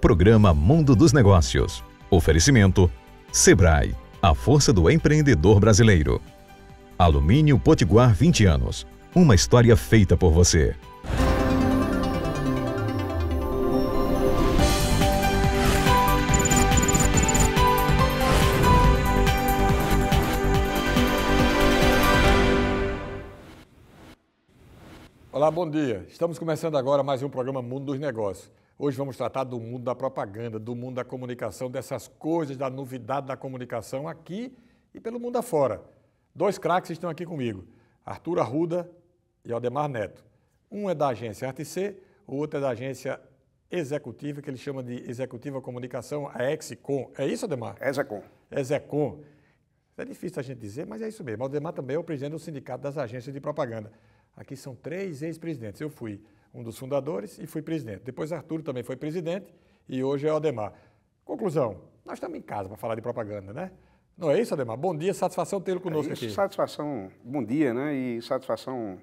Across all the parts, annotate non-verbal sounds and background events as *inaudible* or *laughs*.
Programa Mundo dos Negócios. Oferecimento: Sebrae, a força do empreendedor brasileiro. Alumínio Potiguar 20 anos. Uma história feita por você. Olá, bom dia. Estamos começando agora mais um programa Mundo dos Negócios. Hoje vamos tratar do mundo da propaganda, do mundo da comunicação, dessas coisas, da novidade da comunicação aqui e pelo mundo afora. Dois craques estão aqui comigo, Arthur Arruda e Aldemar Neto. Um é da agência RTC, o outro é da agência executiva, que ele chama de Executiva Comunicação, a Exicom. É isso, Aldemar? Execom. Execom. É difícil a gente dizer, mas é isso mesmo. Aldemar também é o presidente do Sindicato das Agências de Propaganda. Aqui são três ex-presidentes. Eu fui um dos fundadores, e fui presidente. Depois Arthur também foi presidente e hoje é o Ademar. Conclusão, nós estamos em casa para falar de propaganda, né? Não é isso, Ademar? Bom dia, satisfação tê-lo conosco é isso, aqui. Satisfação, bom dia, né? E satisfação,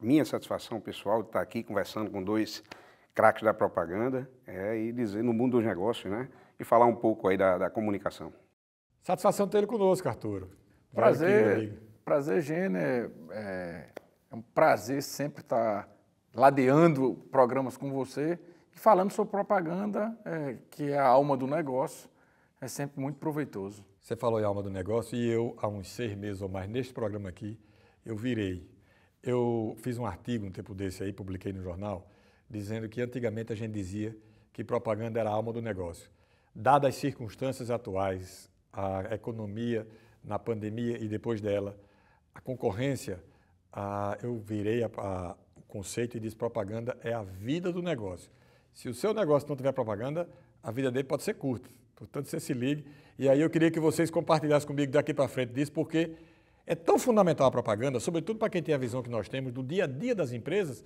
minha satisfação pessoal de estar aqui conversando com dois craques da propaganda é, e dizer no mundo dos negócios, né? E falar um pouco aí da, da comunicação. Satisfação tê-lo conosco, Arturo. Prazer, prazer, Gênero. É, é, é um prazer sempre estar ladeando programas com você e falando sobre propaganda, é, que é a alma do negócio, é sempre muito proveitoso. Você falou em alma do negócio e eu, há uns seis meses ou mais, neste programa aqui, eu virei. Eu fiz um artigo um tempo desse aí, publiquei no jornal, dizendo que antigamente a gente dizia que propaganda era a alma do negócio. Dadas as circunstâncias atuais, a economia na pandemia e depois dela, a concorrência, eu virei a, a, conceito e diz propaganda é a vida do negócio. Se o seu negócio não tiver propaganda, a vida dele pode ser curta. Portanto, você se ligue. E aí eu queria que vocês compartilhassem comigo daqui para frente disso, porque é tão fundamental a propaganda, sobretudo para quem tem a visão que nós temos do dia a dia das empresas,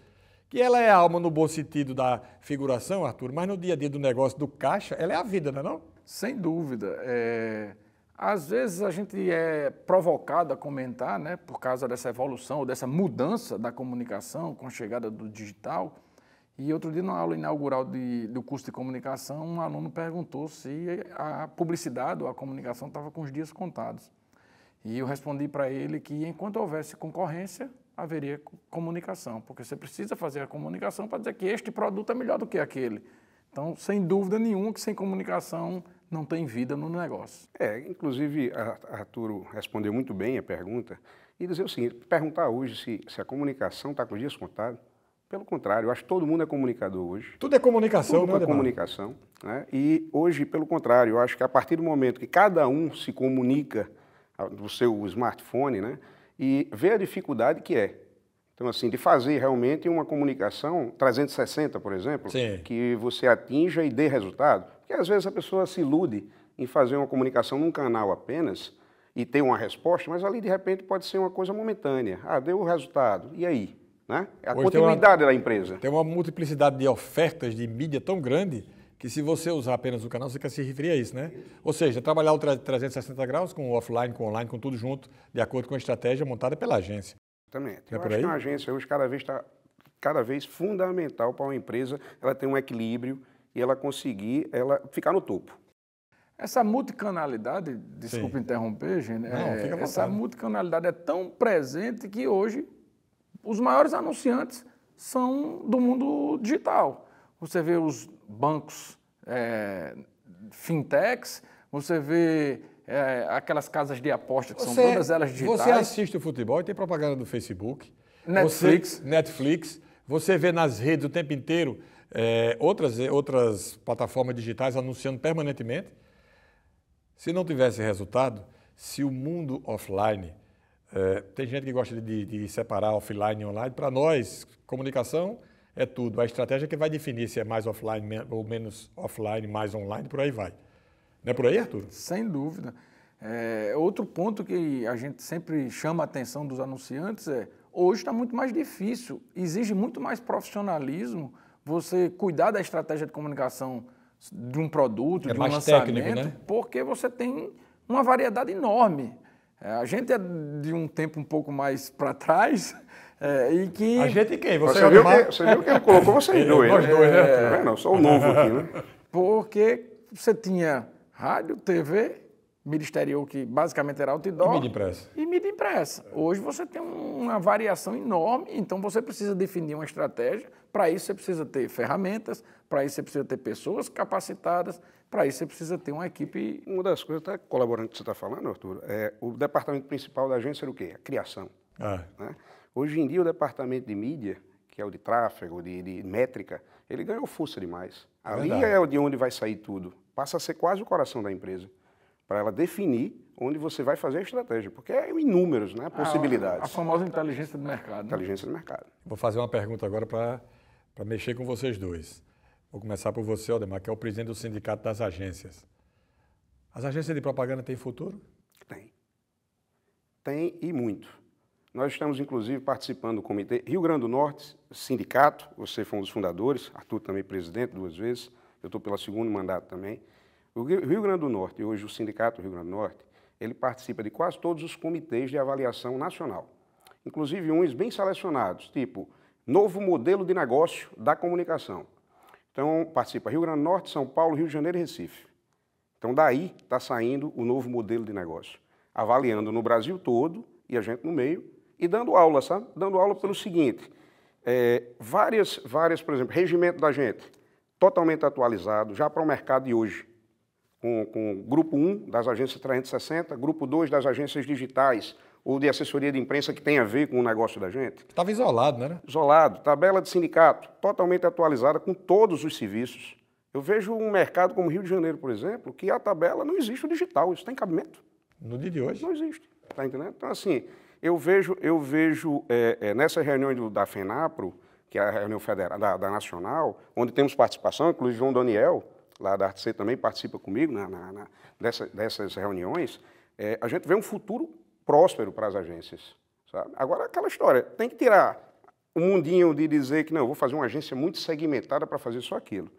que ela é a alma no bom sentido da figuração, Arthur, mas no dia a dia do negócio do caixa, ela é a vida, não é não? Sem dúvida. É... Às vezes a gente é provocado a comentar, né, por causa dessa evolução, dessa mudança da comunicação com a chegada do digital. E outro dia, na aula inaugural de, do curso de comunicação, um aluno perguntou se a publicidade ou a comunicação estava com os dias contados. E eu respondi para ele que enquanto houvesse concorrência, haveria comunicação, porque você precisa fazer a comunicação para dizer que este produto é melhor do que aquele. Então, sem dúvida nenhuma que sem comunicação não tem vida no negócio. É, inclusive, Arturo respondeu muito bem a pergunta e dizer o seguinte: perguntar hoje se, se a comunicação está com os dias contados. Pelo contrário, eu acho que todo mundo é comunicador hoje. Tudo é comunicação, Tudo é né, comunicação. Né? E hoje, pelo contrário, eu acho que a partir do momento que cada um se comunica do seu smartphone, né, e vê a dificuldade que é então, assim, de fazer realmente uma comunicação 360, por exemplo, Sim. que você atinja e dê resultado. Porque às vezes a pessoa se ilude em fazer uma comunicação num canal apenas e ter uma resposta, mas ali de repente pode ser uma coisa momentânea. Ah, deu o resultado, e aí? Né? É a Hoje continuidade uma, da empresa. Tem uma multiplicidade de ofertas de mídia tão grande que se você usar apenas o canal, você quer se referir a isso, né? Ou seja, trabalhar o 360 graus com o offline, com o online, com tudo junto, de acordo com a estratégia montada pela agência. Exatamente. É Eu acho aí? que uma agência hoje cada vez está cada vez fundamental para uma empresa ela ter um equilíbrio e ela conseguir ela ficar no topo. Essa multicanalidade, desculpa Sim. interromper, gente, Não, é, essa multicanalidade é tão presente que hoje os maiores anunciantes são do mundo digital. Você vê os bancos é, fintechs, você vê é, aquelas casas de aposta que você, são todas elas digitais. Você assiste o futebol e tem propaganda do Facebook, Netflix. Você, Netflix, você vê nas redes o tempo inteiro é, outras, outras plataformas digitais anunciando permanentemente. Se não tivesse resultado, se o mundo offline. É, tem gente que gosta de, de separar offline e online. Para nós, comunicação é tudo. A estratégia é que vai definir se é mais offline ou menos offline, mais online, por aí vai. Não é por aí, Arthur? Sem dúvida. É, outro ponto que a gente sempre chama a atenção dos anunciantes é hoje está muito mais difícil, exige muito mais profissionalismo você cuidar da estratégia de comunicação de um produto, é de um lançamento, técnico, né? porque você tem uma variedade enorme. É, a gente é de um tempo um pouco mais para trás é, e que... A gente é quem? Você, você viu, que, você viu quem colocou vocês *laughs* é, dois. Né? Nós dois, né? É, não, sou o novo aqui, né? Porque você tinha rádio, TV, ministério que basicamente era outdoor. E mídia impressa. E mídia impressa. Hoje você tem uma variação enorme, então você precisa definir uma estratégia. Para isso, você precisa ter ferramentas, para isso, você precisa ter pessoas capacitadas, para isso, você precisa ter uma equipe. Uma das coisas, até tá, colaborando que você está falando, Arthur, é, o departamento principal da agência era o quê? A criação. Ah. Né? Hoje em dia, o departamento de mídia, que é o de tráfego, de, de métrica, ele ganhou força demais. É Ali Verdade. é de onde vai sair tudo passa a ser quase o coração da empresa, para ela definir onde você vai fazer a estratégia, porque é inúmeros, né, possibilidades. A, a famosa inteligência do mercado. Né? Inteligência do mercado. Vou fazer uma pergunta agora para mexer com vocês dois. Vou começar por você, Aldemar, que é o presidente do Sindicato das Agências. As agências de propaganda têm futuro? Tem. Tem e muito. Nós estamos, inclusive, participando do Comitê Rio Grande do Norte, sindicato, você foi um dos fundadores, Arthur também presidente duas vezes, eu estou pelo segundo mandato também. O Rio Grande do Norte, hoje o Sindicato Rio Grande do Norte, ele participa de quase todos os comitês de avaliação nacional, inclusive uns bem selecionados, tipo Novo Modelo de Negócio da Comunicação. Então, participa Rio Grande do Norte, São Paulo, Rio de Janeiro e Recife. Então, daí está saindo o novo modelo de negócio, avaliando no Brasil todo e a gente no meio e dando aula, sabe? Dando aula pelo seguinte, é, várias, várias, por exemplo, regimento da gente, totalmente atualizado, já para o mercado de hoje, com, com grupo 1 das agências 360, grupo 2 das agências digitais ou de assessoria de imprensa que tem a ver com o negócio da gente. Estava isolado, né? Isolado. Tabela de sindicato totalmente atualizada com todos os serviços. Eu vejo um mercado como Rio de Janeiro, por exemplo, que a tabela não existe o digital, isso tem cabimento. No dia de hoje? Não existe, tá entendendo? Então, assim, eu vejo, eu vejo é, é, nessa reunião da FENAPRO, que é a reunião federal, da, da nacional, onde temos participação, inclusive João Daniel, lá da Arte também participa comigo na, né, na, na dessa, dessas reuniões, é, a gente vê um futuro próspero para as agências. Sabe? Agora, aquela história, tem que tirar o um mundinho de dizer que não, vou fazer uma agência muito segmentada para fazer só aquilo.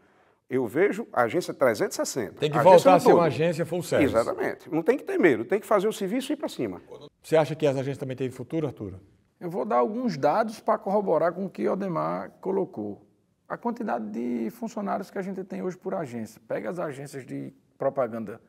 Eu vejo a agência 360. Tem que voltar a ser uma agência full service. Exatamente. Não tem que ter medo, tem que fazer o serviço e ir para cima. Você acha que as agências também têm futuro, Arturo? Eu vou dar alguns dados para corroborar com o que o Odemar colocou. A quantidade de funcionários que a gente tem hoje por agência. Pega as agências de propaganda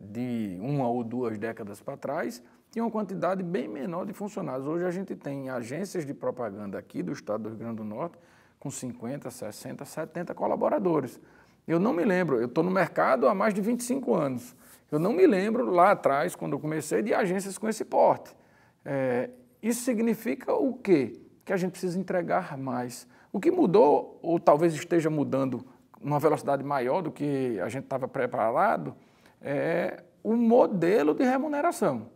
de uma ou duas décadas para trás, tinha uma quantidade bem menor de funcionários. Hoje a gente tem agências de propaganda aqui do estado do Rio Grande do Norte com 50, 60, 70 colaboradores. Eu não me lembro, eu estou no mercado há mais de 25 anos. Eu não me lembro lá atrás, quando eu comecei, de agências com esse porte. É, isso significa o quê? Que a gente precisa entregar mais. O que mudou, ou talvez esteja mudando numa velocidade maior do que a gente estava preparado, é o modelo de remuneração.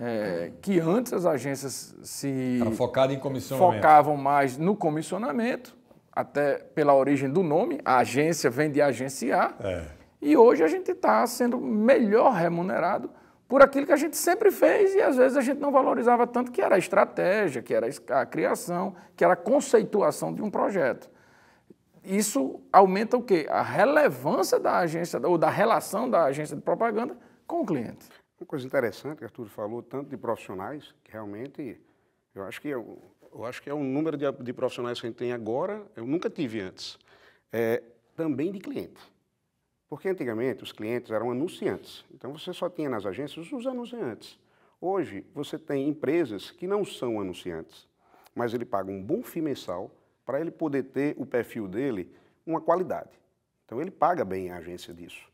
É, que antes as agências se focada em comissionamento. focavam mais no comissionamento, até pela origem do nome, a agência vem de agenciar, é. e hoje a gente está sendo melhor remunerado por aquilo que a gente sempre fez e às vezes a gente não valorizava tanto, que era a estratégia, que era a criação, que era a conceituação de um projeto. Isso aumenta o quê? A relevância da agência, ou da relação da agência de propaganda com o cliente. Uma coisa interessante que Arthur falou, tanto de profissionais, que realmente eu acho que, eu, é eu acho que é o número de, de profissionais que a gente tem agora, eu nunca tive antes. É, também de cliente. Porque antigamente os clientes eram anunciantes. Então você só tinha nas agências os anunciantes. Hoje você tem empresas que não são anunciantes, mas ele paga um bom fim mensal para ele poder ter o perfil dele uma qualidade. Então ele paga bem a agência disso.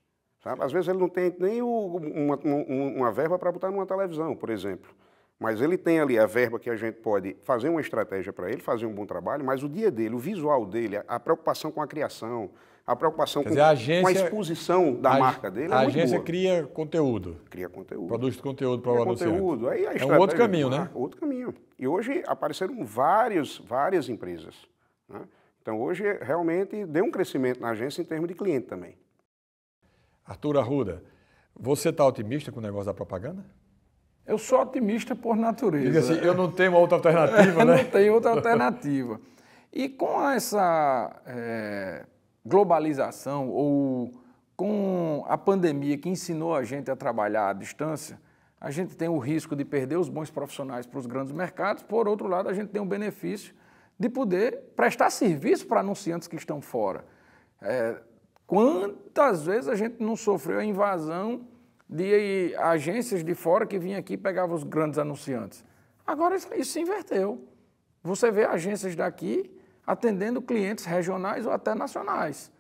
Sabe? Às vezes ele não tem nem o, uma, uma verba para botar numa televisão, por exemplo. Mas ele tem ali a verba que a gente pode fazer uma estratégia para ele, fazer um bom trabalho, mas o dia dele, o visual dele, a preocupação com a criação, a preocupação com, dizer, a agência, com, a exposição da a, marca dele é A agência boa. cria conteúdo. Cria conteúdo. Produz conteúdo para o Conteúdo. Aí é um outro caminho, né? Outro caminho. E hoje apareceram vários, várias empresas. Né? Então, hoje, realmente, deu um crescimento na agência em termos de cliente também. Arthur Arruda, você está otimista com o negócio da propaganda? Eu sou otimista por natureza. Diga assim, eu não tenho outra alternativa, *laughs* né? não tenho outra alternativa. E com essa... É globalização ou com a pandemia que ensinou a gente a trabalhar à distância, a gente tem o risco de perder os bons profissionais para os grandes mercados, por outro lado, a gente tem o benefício de poder prestar serviço para anunciantes que estão fora. É, quantas vezes a gente não sofreu a invasão de agências de fora que vinham aqui e pegavam os grandes anunciantes? Agora isso se inverteu. Você vê agências daqui atendendo clientes regionais ou até nacionais.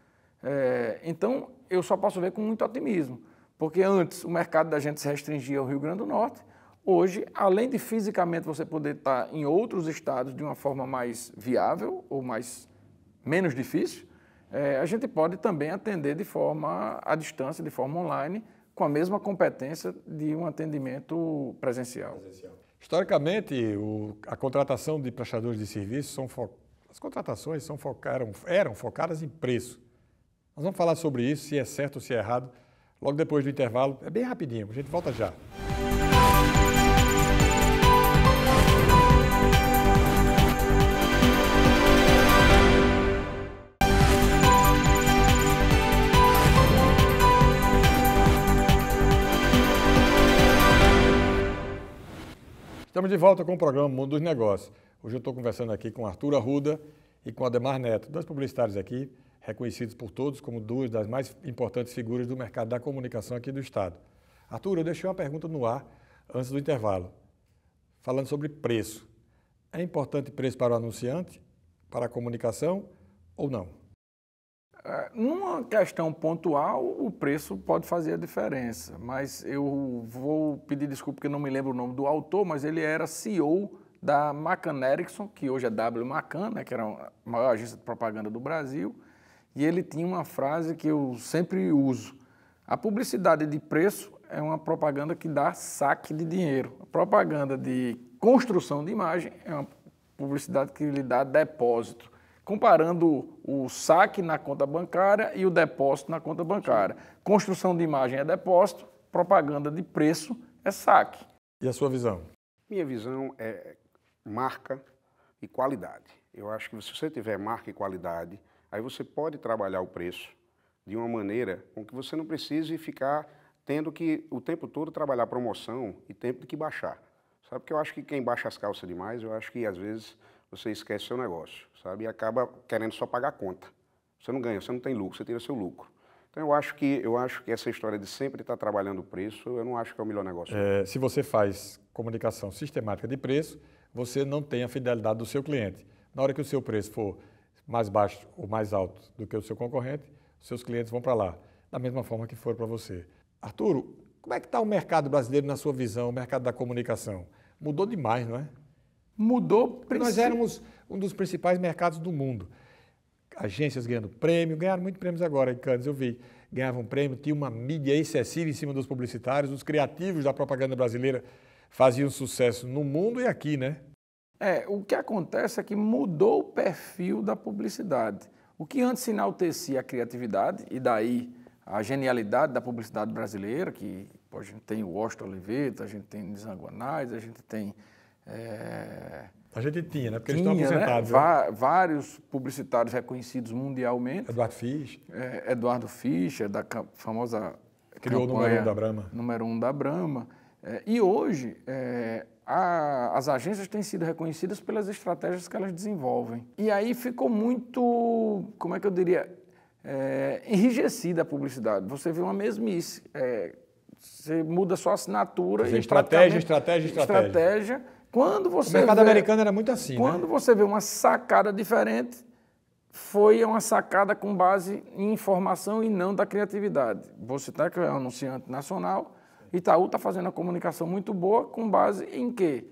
É, então, eu só posso ver com muito otimismo, porque antes o mercado da gente se restringia ao Rio Grande do Norte, hoje, além de fisicamente você poder estar em outros estados de uma forma mais viável ou mais menos difícil, é, a gente pode também atender de forma à distância, de forma online, com a mesma competência de um atendimento presencial. presencial. Historicamente, o, a contratação de prestadores de serviços são focados as contratações são eram focadas em preço. Nós vamos falar sobre isso, se é certo ou se é errado, logo depois do intervalo. É bem rapidinho, a gente volta já. Estamos de volta com o programa Mundo dos Negócios. Hoje eu estou conversando aqui com Arthur Arruda e com Ademar Neto, dois publicitários aqui, reconhecidos por todos como duas das mais importantes figuras do mercado da comunicação aqui do Estado. Arthur, eu deixei uma pergunta no ar antes do intervalo, falando sobre preço. É importante preço para o anunciante, para a comunicação ou não? É, numa questão pontual, o preço pode fazer a diferença, mas eu vou pedir desculpa porque não me lembro o nome do autor, mas ele era CEO da McCann Erickson, que hoje é W. McCann, né, que era a maior agência de propaganda do Brasil, e ele tinha uma frase que eu sempre uso. A publicidade de preço é uma propaganda que dá saque de dinheiro. A propaganda de construção de imagem é uma publicidade que lhe dá depósito. Comparando o saque na conta bancária e o depósito na conta bancária. Construção de imagem é depósito, propaganda de preço é saque. E a sua visão? Minha visão é marca e qualidade. Eu acho que se você tiver marca e qualidade, aí você pode trabalhar o preço de uma maneira com que você não precise ficar tendo que o tempo todo trabalhar promoção e tempo de que baixar. Sabe porque eu acho que quem baixa as calças demais, eu acho que às vezes você esquece seu negócio, sabe? E acaba querendo só pagar a conta. Você não ganha, você não tem lucro, você tira seu lucro. Então eu acho que eu acho que essa história de sempre estar trabalhando o preço, eu não acho que é o melhor negócio. É, se você faz comunicação sistemática de preço, você não tem a fidelidade do seu cliente. Na hora que o seu preço for mais baixo ou mais alto do que o seu concorrente, seus clientes vão para lá, da mesma forma que foram para você. Arturo, como é que está o mercado brasileiro na sua visão, o mercado da comunicação? Mudou demais, não é? Mudou. nós éramos um dos principais mercados do mundo. Agências ganhando prêmio, ganharam muitos prêmios agora em Cannes, eu vi. Ganhavam prêmio, tinha uma mídia excessiva em cima dos publicitários, os criativos da propaganda brasileira faziam sucesso no mundo e aqui, né? É, o que acontece é que mudou o perfil da publicidade. O que antes enaltecia a criatividade e daí a genialidade da publicidade brasileira, que pô, a gente tem o Washington Oliveto, a gente tem Desanguanais, a gente tem... É... A gente tinha, né? Porque tinha, eles estão aposentados. Né? né? Vá, vários publicitários reconhecidos mundialmente. Eduardo Fischer. É, Eduardo Fischer, é da famosa... Criou campanha, o número um da Brahma. Número um da Brahma. É, e hoje, é, a, as agências têm sido reconhecidas pelas estratégias que elas desenvolvem. E aí ficou muito, como é que eu diria, é, enrijecida a publicidade. Você vê uma mesmice. É, você muda sua assinatura. Dizer, e estratégia, estratégia, estratégia, estratégia. Quando você o mercado vê, americano era muito assim. Né? Quando né? você vê uma sacada diferente, foi uma sacada com base em informação e não da criatividade. Você está que é um anunciante nacional Itaú está fazendo a comunicação muito boa com base em quê?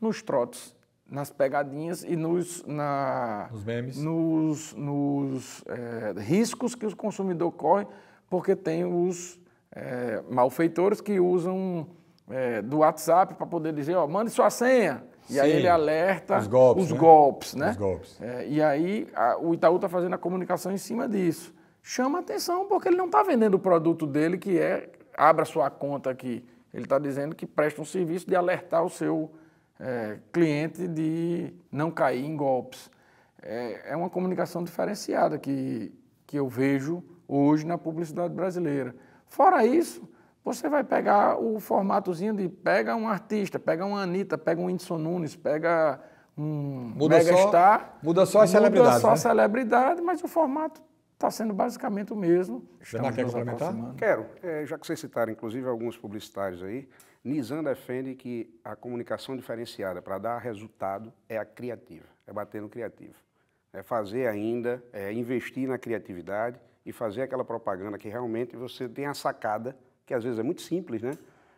Nos trotes, nas pegadinhas e nos, na, nos memes, nos, nos é, riscos que o consumidor corre, porque tem os é, malfeitores que usam é, do WhatsApp para poder dizer, ó, mande sua senha. E Sim. aí ele alerta os golpes, os né? golpes, né? Os golpes. e aí a, o Itaú está fazendo a comunicação em cima disso. Chama atenção, porque ele não está vendendo o produto dele, que é abra sua conta aqui. Ele está dizendo que presta um serviço de alertar o seu é, cliente de não cair em golpes. É, é uma comunicação diferenciada que, que eu vejo hoje na publicidade brasileira. Fora isso, você vai pegar o formatozinho de pega um artista, pega uma Anitta, pega um Whindersson Nunes, pega um muda mega só, Muda só a muda celebridade. Muda só né? a celebridade, mas o formato está sendo basicamente o mesmo. Xandar, quer complementar? Quero. É, já que vocês citaram, inclusive, alguns publicitários aí, Nizam defende que a comunicação diferenciada para dar resultado é a criativa, é bater no criativo. É fazer ainda, é investir na criatividade e fazer aquela propaganda que realmente você tem a sacada, que às vezes é muito simples, né?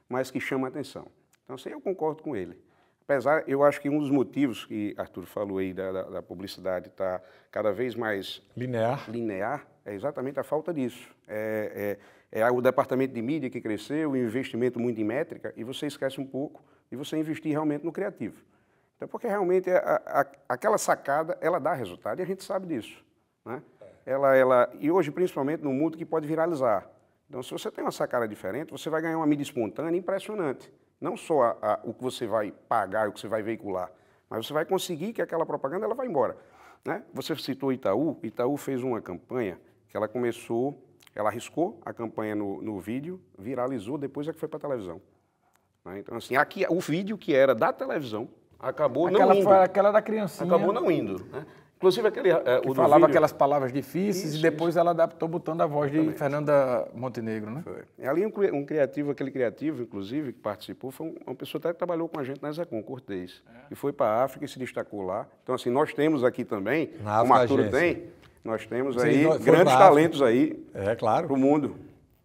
mas que chama atenção. Então, isso assim, eu concordo com ele. Apesar, eu acho que um dos motivos que Arthur falou aí da, da, da publicidade estar tá cada vez mais linear. linear é exatamente a falta disso. É, é, é o departamento de mídia que cresceu, o investimento muito em métrica, e você esquece um pouco e você investir realmente no criativo. Então, porque realmente a, a, aquela sacada, ela dá resultado e a gente sabe disso. Né? Ela, ela, e hoje, principalmente no mundo que pode viralizar. Então, se você tem uma sacada diferente, você vai ganhar uma mídia espontânea impressionante não só a, a, o que você vai pagar, o que você vai veicular, mas você vai conseguir que aquela propaganda ela vá embora. Né? Você citou Itaú, Itaú fez uma campanha que ela começou, ela arriscou a campanha no, no vídeo, viralizou, depois é que foi para a televisão. Né? Então, assim, aqui, o vídeo que era da televisão acabou aquela não indo. Foi, aquela da criancinha. Acabou não indo. Né? Inclusive aquele. É, o falava vídeo... aquelas palavras difíceis isso, e depois isso. ela adaptou botando a voz Exatamente. de Fernanda Montenegro, né? Foi. Ali um, um, criativo, aquele criativo, inclusive, que participou, foi um, uma pessoa que trabalhou com a gente na Zacon, Cortez. É. E foi para a África e se destacou lá. Então, assim, nós temos aqui também, na o Maturo tem, nós temos Sim, aí nós, grandes talentos aí é, claro. para o mundo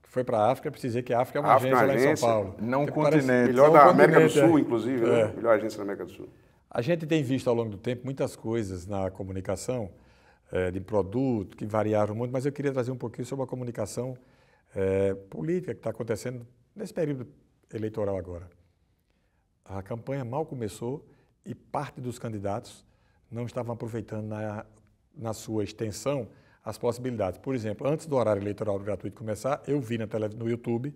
foi para a África, preciso dizer que a África é uma África, agência, agência lá em São Paulo. Não um é continente. Melhor não da continente, América do é. Sul, né? é. inclusive. É. Né? Melhor agência da América do Sul. A gente tem visto ao longo do tempo muitas coisas na comunicação é, de produto que variaram muito, mas eu queria trazer um pouquinho sobre a comunicação é, política que está acontecendo nesse período eleitoral agora. A campanha mal começou e parte dos candidatos não estavam aproveitando na, na sua extensão as possibilidades. Por exemplo, antes do horário eleitoral gratuito começar, eu vi na tele, no YouTube,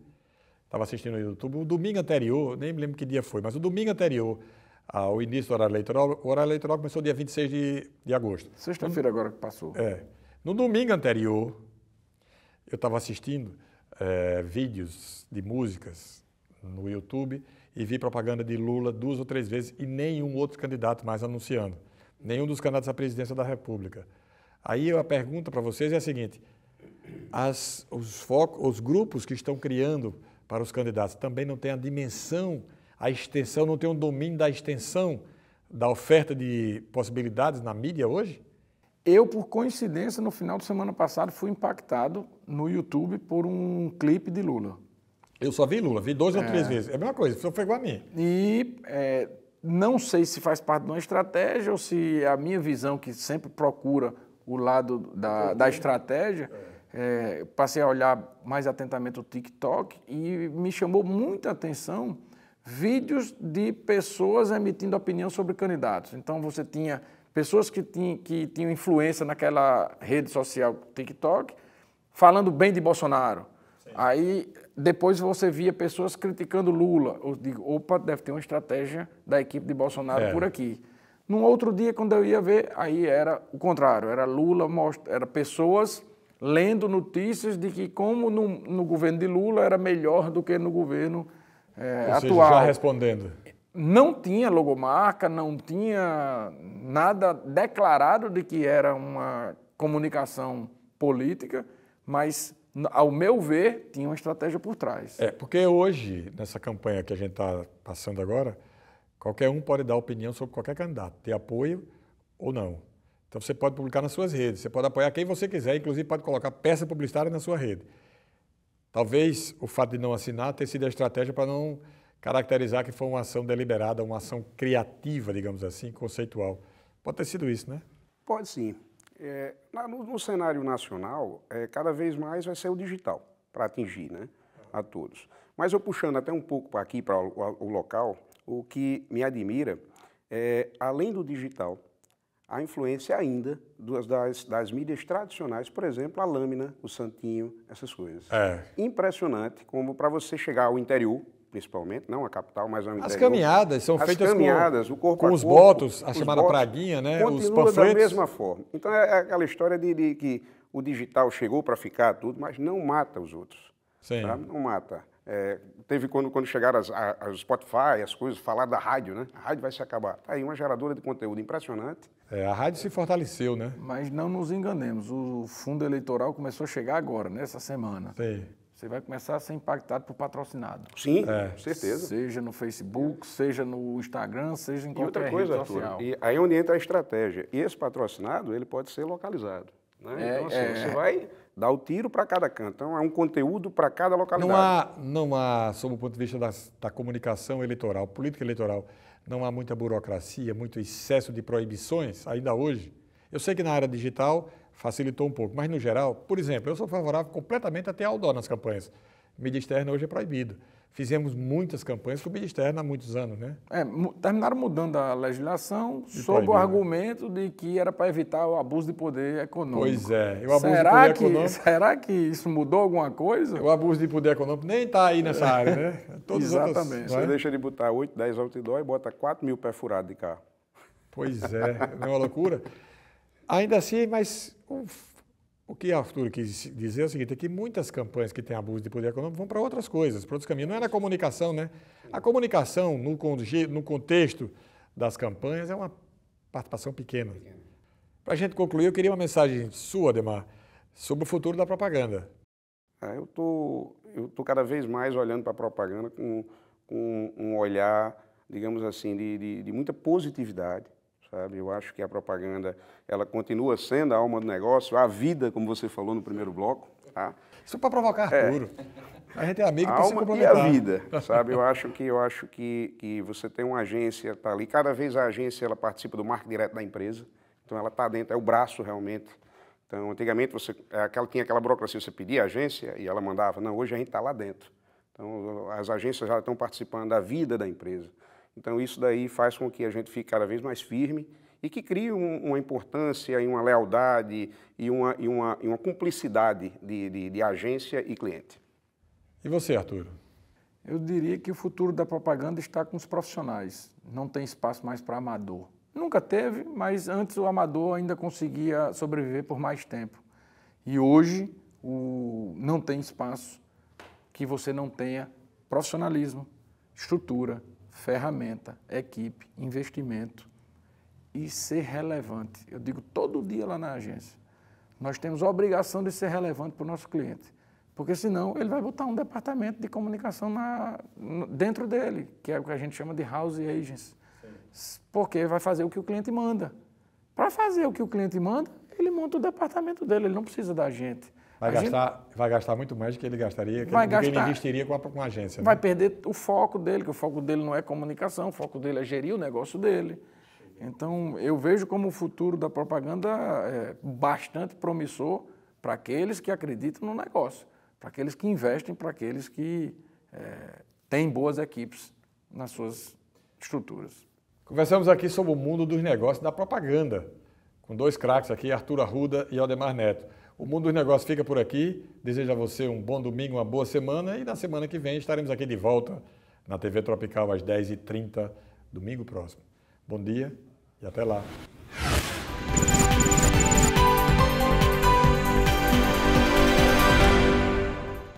estava assistindo no YouTube, o domingo anterior, nem me lembro que dia foi, mas o domingo anterior ao início do horário eleitoral. O horário eleitoral começou dia 26 de, de agosto. Sexta-feira, agora que passou. É. No domingo anterior, eu estava assistindo é, vídeos de músicas no YouTube e vi propaganda de Lula duas ou três vezes e nenhum outro candidato mais anunciando. Nenhum dos candidatos à presidência da República. Aí a pergunta para vocês é a seguinte: as, os, focos, os grupos que estão criando para os candidatos também não têm a dimensão a extensão, não tem um domínio da extensão da oferta de possibilidades na mídia hoje? Eu, por coincidência, no final de semana passado fui impactado no YouTube por um clipe de Lula. Eu só vi Lula, vi dois é... ou três é. vezes. É a mesma coisa, só foi igual a mim. E é, não sei se faz parte de uma estratégia ou se a minha visão, que sempre procura o lado da, da estratégia, é, passei a olhar mais atentamente o TikTok e me chamou muita atenção vídeos de pessoas emitindo opinião sobre candidatos. Então você tinha pessoas que, que tinham influência naquela rede social TikTok falando bem de Bolsonaro. Sim. Aí depois você via pessoas criticando Lula. Eu digo, opa, deve ter uma estratégia da equipe de Bolsonaro é. por aqui. Num outro dia, quando eu ia ver, aí era o contrário, era Lula, era pessoas lendo notícias de que como no, no governo de Lula era melhor do que no governo é, Ou seja, já respondendo. Não tinha logomarca, não tinha nada declarado de que era uma comunicação política, mas, ao meu ver, tinha uma estratégia por trás. É, porque hoje, nessa campanha que a gente está passando agora, qualquer um pode dar opinião sobre qualquer candidato, ter apoio ou não. Então você pode publicar nas suas redes, você pode apoiar quem você quiser, inclusive pode colocar peça publicitária na sua rede. Talvez o fato de não assinar tenha sido a estratégia para não caracterizar que foi uma ação deliberada, uma ação criativa, digamos assim, conceitual. Pode ter sido isso, né? Pode sim. É, no, no, cenário nacional, é, cada vez mais vai ser o digital para atingir né, a todos. Mas eu puxando até um pouco para aqui, para o, o, local, o que me admira é, além do digital, a influência ainda das, das mídias tradicionais, por exemplo, a lâmina, o santinho, essas coisas. É. Impressionante como para você chegar ao interior, principalmente, não a capital, mas ao interior. As caminhadas são as feitas caminhadas, com, o corpo com os corpo, botos, a chamada botos, praguinha, né? os panfletos. da mesma forma. Então é, é aquela história de, de que o digital chegou para ficar tudo, mas não mata os outros. Sim. Tá? Não mata. É, teve quando, quando chegaram as, as Spotify, as coisas, falar da rádio, né? A rádio vai se acabar. Tá aí uma geradora de conteúdo impressionante. É, a rádio se fortaleceu, né? Mas não nos enganemos, o fundo eleitoral começou a chegar agora, nessa semana. Sim. Você vai começar a ser impactado por patrocinado. Sim, é. certeza. Seja no Facebook, seja no Instagram, seja em qualquer e outra coisa, rede social. Arthur, e aí é onde entra a estratégia. E esse patrocinado, ele pode ser localizado. Né? É, então, assim, é, você vai Dá o tiro para cada canto. Então, é um conteúdo para cada localidade. Não há, não há, sob o ponto de vista da, da comunicação eleitoral, política eleitoral, não há muita burocracia, muito excesso de proibições ainda hoje. Eu sei que na área digital facilitou um pouco, mas no geral, por exemplo, eu sou favorável completamente até ao dó nas campanhas. Mídia externa hoje é proibido. Fizemos muitas campanhas sobre externa há muitos anos, né? É, terminaram mudando a legislação sob o né? argumento de que era para evitar o abuso de poder econômico. Pois é, o abuso será de poder que, econômico. Será que isso mudou alguma coisa? O abuso de poder econômico nem está aí nessa área, né? *laughs* Todos Exatamente. Outros, é? Você é? deixa de botar 8, 10 outdoor e bota 4 mil perfurados de carro. Pois é, não é uma loucura? Ainda assim, mas o que Arthur quis dizer é o seguinte, é que muitas campanhas que têm abuso de poder econômico vão para outras coisas, para outros caminhos. Não é na comunicação, né? A comunicação, no, no contexto das campanhas, é uma participação pequena. Para a gente concluir, eu queria uma mensagem sua, Demar, sobre o futuro da propaganda. Ah, eu tô, estou tô cada vez mais olhando para a propaganda com, com um olhar, digamos assim, de, de, de muita positividade Sabe? Eu acho que a propaganda ela continua sendo a alma do negócio, a vida, como você falou no primeiro bloco. Tá? Isso para provocar é. Arturo. A gente é amigo para se complementar. E a vida, sabe? Eu acho que eu acho que, que você tem uma agência tá ali. Cada vez a agência ela participa do marketing direto da empresa. Então ela está dentro, é o braço realmente. Então antigamente você é aquela tinha aquela burocracia, você pedia a agência e ela mandava. Não, hoje a gente está lá dentro. Então as agências já estão participando da vida da empresa. Então, isso daí faz com que a gente fique cada vez mais firme e que crie um, uma importância e uma lealdade e uma, e uma, e uma cumplicidade de, de, de agência e cliente. E você, Arthur? Eu diria que o futuro da propaganda está com os profissionais. Não tem espaço mais para amador. Nunca teve, mas antes o amador ainda conseguia sobreviver por mais tempo. E hoje o... não tem espaço que você não tenha profissionalismo, estrutura, ferramenta, equipe, investimento e ser relevante. Eu digo todo dia lá na agência. Nós temos a obrigação de ser relevante para o nosso cliente, porque senão ele vai botar um departamento de comunicação na, dentro dele, que é o que a gente chama de house agents. Sim. Porque vai fazer o que o cliente manda. Para fazer o que o cliente manda, ele monta o departamento dele, ele não precisa da gente. Vai, gastar, vai gastar muito mais do que ele gastaria, que vai ele, gastar, ele investiria com a, com a agência. Vai né? perder o foco dele, que o foco dele não é comunicação, o foco dele é gerir o negócio dele. Então, eu vejo como o futuro da propaganda é bastante promissor para aqueles que acreditam no negócio, para aqueles que investem, para aqueles que é, têm boas equipes nas suas estruturas. Conversamos aqui sobre o mundo dos negócios da propaganda, com dois craques aqui, Arthur Arruda e Aldemar Neto. O Mundo dos Negócios fica por aqui. Desejo a você um bom domingo, uma boa semana e na semana que vem estaremos aqui de volta na TV Tropical às 10h30, domingo próximo. Bom dia e até lá.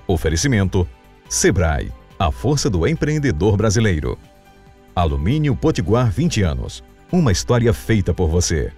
Oferecimento: Sebrae, a força do empreendedor brasileiro. Alumínio Potiguar 20 anos. Uma história feita por você.